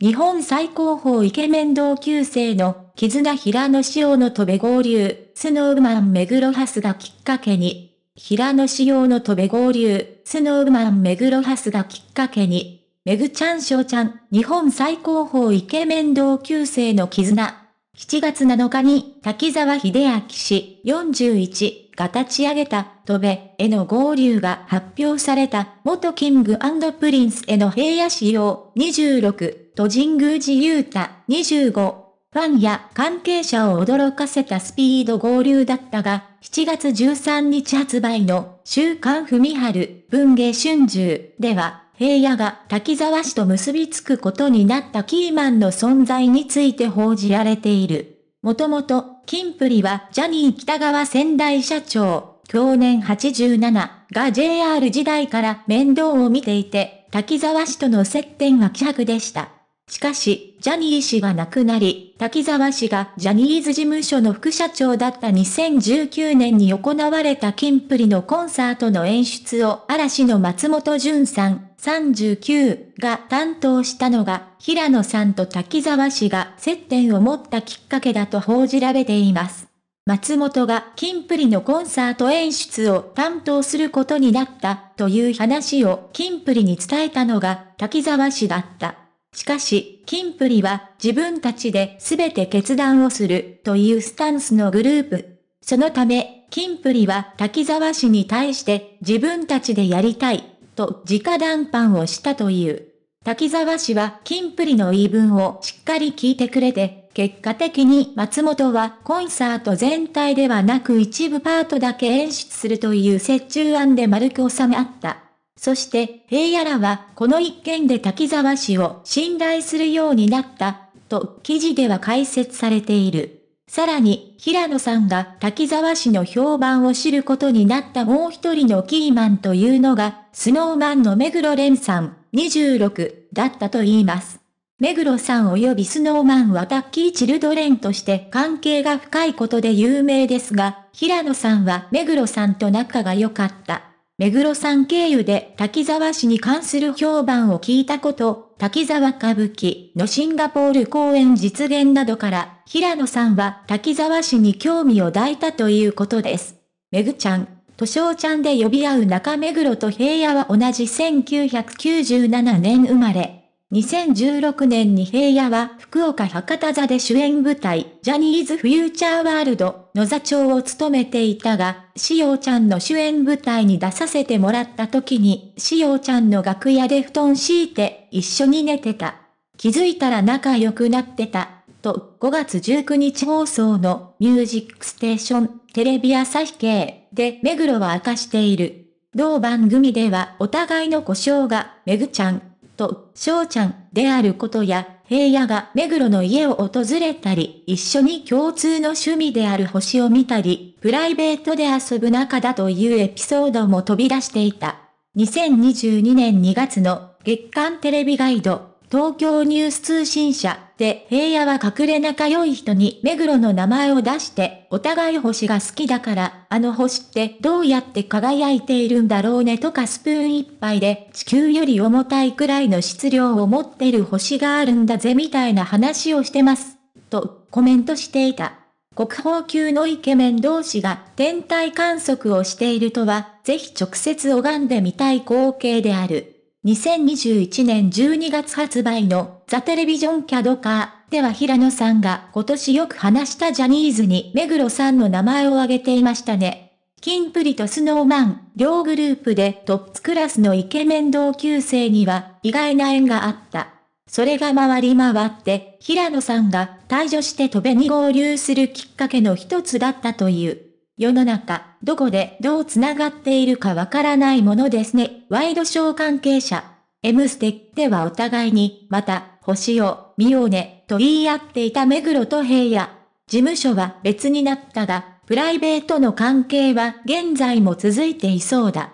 日本最高峰イケメン同級生の絆平野紫耀の飛べ合流、スノーマン目黒ハスがきっかけに、平野紫耀の飛べ合流、スノーマン目黒ハスがきっかけに、めぐちゃんしょうちゃん、日本最高峰イケメン同級生の絆。7月7日に滝沢秀明氏41が立ち上げた飛べ、への合流が発表された元キングプリンスへの平野仕様26。と神宮寺勇太25、ファンや関係者を驚かせたスピード合流だったが、7月13日発売の週刊文春文芸春秋では、平野が滝沢氏と結びつくことになったキーマンの存在について報じられている。もともと、キンプリはジャニー北川仙台社長、去年87が JR 時代から面倒を見ていて、滝沢氏との接点は希薄でした。しかし、ジャニー氏は亡くなり、滝沢氏がジャニーズ事務所の副社長だった2019年に行われたキンプリのコンサートの演出を嵐の松本潤さん、39が担当したのが、平野さんと滝沢氏が接点を持ったきっかけだと報じられています。松本がキンプリのコンサート演出を担当することになったという話をキンプリに伝えたのが滝沢氏だった。しかし、キンプリは自分たちで全て決断をするというスタンスのグループ。そのため、キンプリは滝沢氏に対して自分たちでやりたいと直談判をしたという。滝沢氏はキンプリの言い分をしっかり聞いてくれて、結果的に松本はコンサート全体ではなく一部パートだけ演出するという折衷案で丸く収まった。そして、平野らはこの一件で滝沢氏を信頼するようになった、と記事では解説されている。さらに、平野さんが滝沢氏の評判を知ることになったもう一人のキーマンというのが、スノーマンの目黒蓮さん、26、だったと言います。目黒さん及びスノーマンはタッキー・チルドレンとして関係が深いことで有名ですが、平野さんは目黒さんと仲が良かった。目黒さん経由で滝沢氏に関する評判を聞いたこと、滝沢歌舞伎のシンガポール公演実現などから、平野さんは滝沢氏に興味を抱いたということです。めぐちゃん、としょうちゃんで呼び合う中目黒と平野は同じ1997年生まれ、2016年に平野は福岡博多座で主演舞台、ジャニーズフューチャーワールドの座長を務めていたが、しおちゃんの主演舞台に出させてもらった時に、しおちゃんの楽屋で布団敷いて一緒に寝てた。気づいたら仲良くなってた。と、5月19日放送のミュージックステーションテレビ朝日系で目黒は明かしている。同番組ではお互いの故障が、めぐちゃん、と、翔ちゃんであることや、平野が目黒の家を訪れたり、一緒に共通の趣味である星を見たり、プライベートで遊ぶ仲だというエピソードも飛び出していた。2022年2月の月間テレビガイド東京ニュース通信社で平野は隠れ仲良い人に目黒の名前を出して、お互い星が好きだから、あの星ってどうやって輝いているんだろうねとかスプーン一杯で地球より重たいくらいの質量を持ってる星があるんだぜみたいな話をしてます。とコメントしていた。国宝級のイケメン同士が天体観測をしているとは、ぜひ直接拝んでみたい光景である。2021年12月発売のザ・テレビジョン・キャドカーでは平野さんが今年よく話したジャニーズに目黒さんの名前を挙げていましたね。キンプリとスノーマン、両グループでトップクラスのイケメン同級生には意外な縁があった。それが回り回って、平野さんが退場して戸べに合流するきっかけの一つだったという。世の中、どこでどう繋がっているかわからないものですね。ワイドショー関係者。M ステではお互いに、また、星を見ようね、と言い合っていた目黒と平野。事務所は別になったが、プライベートの関係は現在も続いていそうだ。